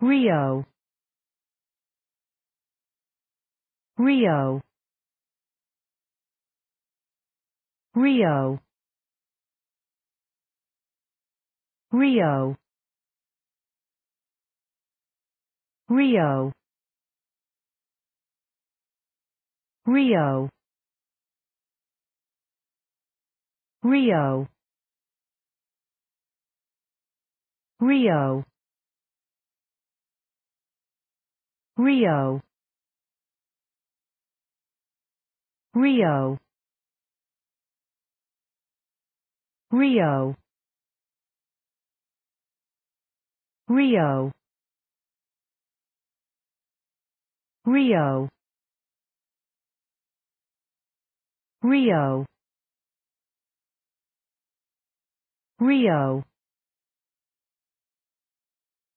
Rio Rio Rio Rio Rio Rio Rio Rio Rio Rio Rio Rio Rio Rio Rio